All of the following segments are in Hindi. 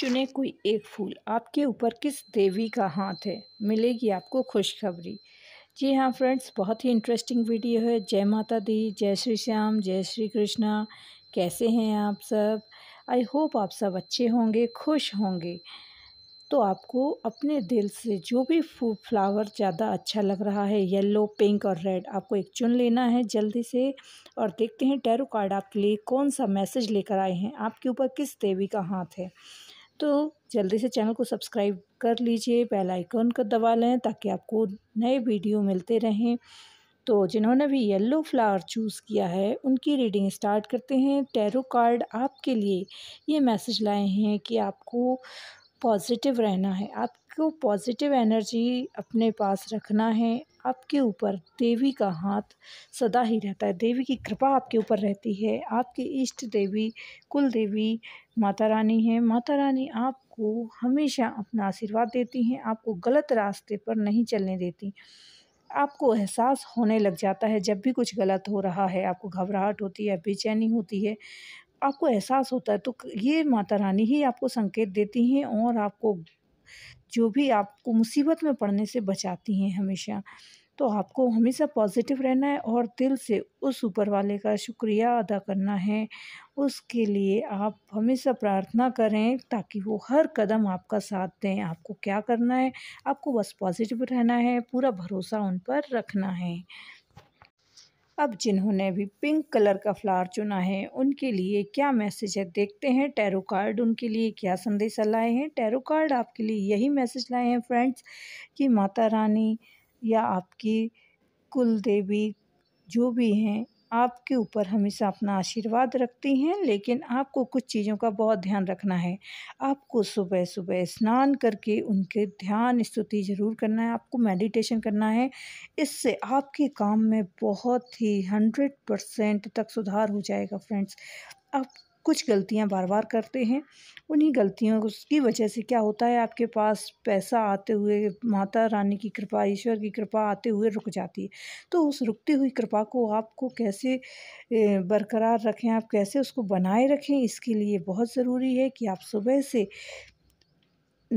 चुने कोई एक फूल आपके ऊपर किस देवी का हाथ है मिलेगी आपको खुशखबरी जी हाँ फ्रेंड्स बहुत ही इंटरेस्टिंग वीडियो है जय माता दी जय श्री श्याम जय श्री कृष्णा कैसे हैं आप सब आई होप आप सब अच्छे होंगे खुश होंगे तो आपको अपने दिल से जो भी फू फ्लावर ज़्यादा अच्छा लग रहा है येलो पिंक और रेड आपको एक चुन लेना है जल्दी से और देखते हैं टैरो कार्ड आपके लिए कौन सा मैसेज लेकर आए हैं आपके ऊपर किस देवी का हाथ है तो जल्दी से चैनल को सब्सक्राइब कर लीजिए बेल आइकन का दबा लें ताकि आपको नए वीडियो मिलते रहें तो जिन्होंने भी येलो फ्लावर चूज़ किया है उनकी रीडिंग स्टार्ट करते हैं टैरो कार्ड आपके लिए ये मैसेज लाए हैं कि आपको पॉजिटिव रहना है आपको पॉजिटिव एनर्जी अपने पास रखना है आपके ऊपर देवी का हाथ सदा ही रहता है देवी की कृपा आपके ऊपर रहती है आपकी इष्ट देवी कुल देवी माता रानी है माता रानी आपको हमेशा अपना आशीर्वाद देती हैं आपको गलत रास्ते पर नहीं चलने देती आपको एहसास होने लग जाता है जब भी कुछ गलत हो रहा है आपको घबराहट होती है बेचैनी होती है आपको एहसास होता है तो ये माता रानी ही आपको संकेत देती हैं और आपको जो भी आपको मुसीबत में पड़ने से बचाती हैं हमेशा तो आपको हमेशा पॉजिटिव रहना है और दिल से उस ऊपर वाले का शुक्रिया अदा करना है उसके लिए आप हमेशा प्रार्थना करें ताकि वो हर कदम आपका साथ दें आपको क्या करना है आपको बस पॉजिटिव रहना है पूरा भरोसा उन पर रखना है अब जिन्होंने भी पिंक कलर का फ्लावर चुना है उनके लिए क्या मैसेज है देखते हैं टैरो कार्ड उनके लिए क्या संदेश लाए हैं टैरो कार्ड आपके लिए यही मैसेज लाए हैं फ्रेंड्स कि माता रानी या आपकी कुल देवी जो भी हैं आपके ऊपर हमेशा अपना आशीर्वाद रखती हैं लेकिन आपको कुछ चीज़ों का बहुत ध्यान रखना है आपको सुबह सुबह स्नान करके उनके ध्यान स्तुति ज़रूर करना है आपको मेडिटेशन करना है इससे आपके काम में बहुत ही हंड्रेड परसेंट तक सुधार हो जाएगा फ्रेंड्स आप कुछ गलतियां बार बार करते हैं उन्हीं गलतियों की वजह से क्या होता है आपके पास पैसा आते हुए माता रानी की कृपा ईश्वर की कृपा आते हुए रुक जाती है तो उस रुकती हुई कृपा को आपको कैसे बरकरार रखें आप कैसे उसको बनाए रखें इसके लिए बहुत ज़रूरी है कि आप सुबह से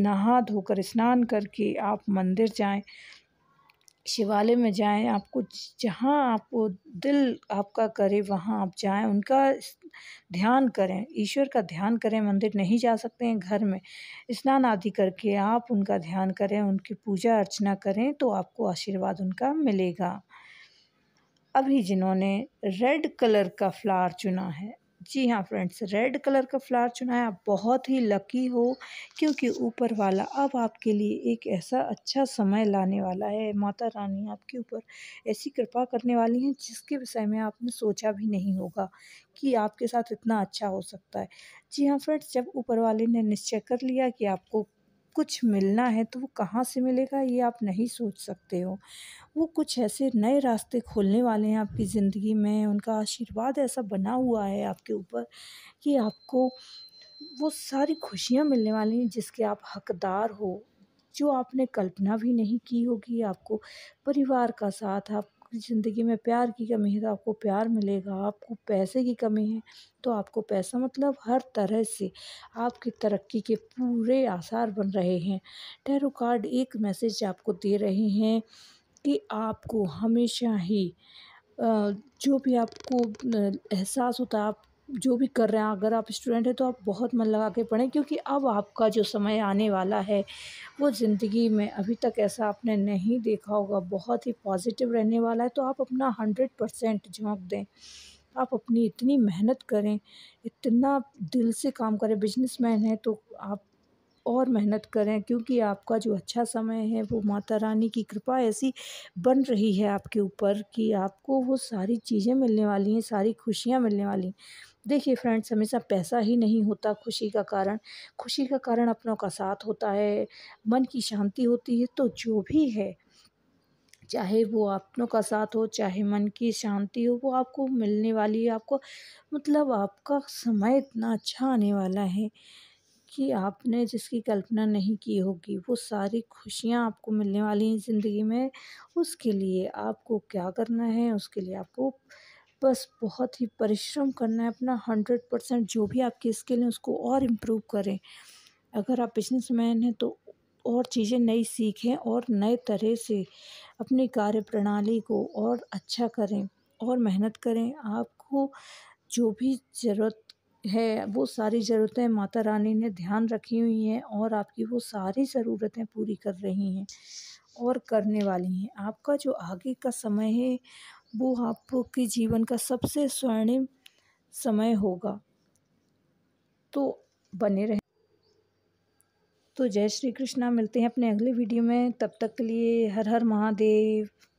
नहा धोकर स्नान करके आप मंदिर जाएं शिवालय में जाएँ आपको जहाँ आपको दिल आपका करे वहाँ आप जाएँ उनका ध्यान करें ईश्वर का ध्यान करें मंदिर नहीं जा सकते हैं घर में स्नान आदि करके आप उनका ध्यान करें उनकी पूजा अर्चना करें तो आपको आशीर्वाद उनका मिलेगा अभी जिन्होंने रेड कलर का फ्लावर चुना है जी हाँ फ्रेंड्स रेड कलर का फ्लावर चुना है आप बहुत ही लकी हो क्योंकि ऊपर वाला अब आपके लिए एक ऐसा अच्छा समय लाने वाला है माता रानी आपके ऊपर ऐसी कृपा करने वाली हैं जिसके विषय में आपने सोचा भी नहीं होगा कि आपके साथ इतना अच्छा हो सकता है जी हाँ फ्रेंड्स जब ऊपर वाले ने निश्चय कर लिया कि आपको कुछ मिलना है तो वो कहाँ से मिलेगा ये आप नहीं सोच सकते हो वो कुछ ऐसे नए रास्ते खोलने वाले हैं आपकी ज़िंदगी में उनका आशीर्वाद ऐसा बना हुआ है आपके ऊपर कि आपको वो सारी खुशियाँ मिलने वाली हैं जिसके आप हकदार हो जो आपने कल्पना भी नहीं की होगी आपको परिवार का साथ आप अपनी ज़िंदगी में प्यार की कमी है तो आपको प्यार मिलेगा आपको पैसे की कमी है तो आपको पैसा मतलब हर तरह से आपकी तरक्की के पूरे आसार बन रहे हैं टैरो कार्ड एक मैसेज आपको दे रहे हैं कि आपको हमेशा ही जो भी आपको एहसास होता है आप जो भी कर रहे हैं अगर आप स्टूडेंट हैं तो आप बहुत मन लगा के पढ़ें क्योंकि अब आपका जो समय आने वाला है वो ज़िंदगी में अभी तक ऐसा आपने नहीं देखा होगा बहुत ही पॉजिटिव रहने वाला है तो आप अपना हंड्रेड परसेंट झोंक दें आप अपनी इतनी मेहनत करें इतना दिल से काम करें मैन है तो आप और मेहनत करें क्योंकि आपका जो अच्छा समय है वो माता रानी की कृपा ऐसी बन रही है आपके ऊपर कि आपको वो सारी चीज़ें मिलने वाली हैं सारी खुशियाँ मिलने वाली हैं देखिए फ्रेंड्स हमेशा पैसा ही नहीं होता खुशी का कारण खुशी का कारण अपनों का साथ होता है मन की शांति होती है तो जो भी है चाहे वो अपनों का साथ हो चाहे मन की शांति हो वो आपको मिलने वाली है आपको मतलब आपका समय इतना अच्छा आने वाला है कि आपने जिसकी कल्पना नहीं की होगी वो सारी खुशियाँ आपको मिलने वाली हैं ज़िंदगी में उसके लिए आपको क्या करना है उसके लिए आपको बस बहुत ही परिश्रम करना है अपना हंड्रेड परसेंट जो भी आपकी स्किल है उसको और इम्प्रूव करें अगर आप बिजनेसमैन हैं तो और चीज़ें नई सीखें और नए तरह से अपनी कार्य प्रणाली को और अच्छा करें और मेहनत करें आपको जो भी ज़रूरत है वो सारी ज़रूरतें माता रानी ने ध्यान रखी हुई हैं और आपकी वो सारी ज़रूरतें पूरी कर रही हैं और करने वाली हैं आपका जो आगे का समय है वो आपके जीवन का सबसे स्वर्णिम समय होगा तो बने रहे तो जय श्री कृष्णा मिलते हैं अपने अगले वीडियो में तब तक के लिए हर हर महादेव